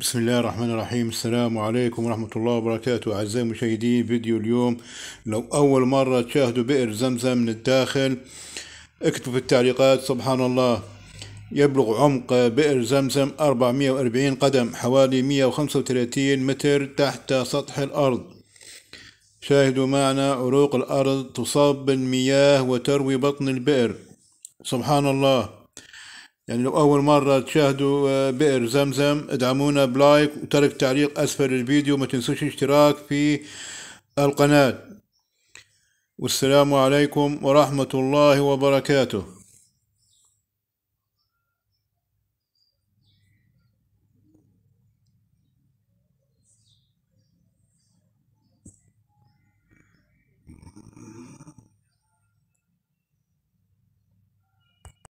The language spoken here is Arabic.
بسم الله الرحمن الرحيم السلام عليكم ورحمة الله وبركاته أعزائي المشاهدين فيديو اليوم لو أول مرة تشاهدوا بئر زمزم من الداخل اكتبوا في التعليقات سبحان الله يبلغ عمق بئر زمزم 440 قدم حوالي 135 متر تحت سطح الأرض شاهدوا معنا عروق الأرض تصاب بالمياه وتروي بطن البئر سبحان الله يعني لو أول مرة تشاهدوا آه، بئر زمزم ادعمونا بلايك وترك تعليق أسفل الفيديو ما تنسوش الاشتراك في القناة والسلام عليكم ورحمة الله وبركاته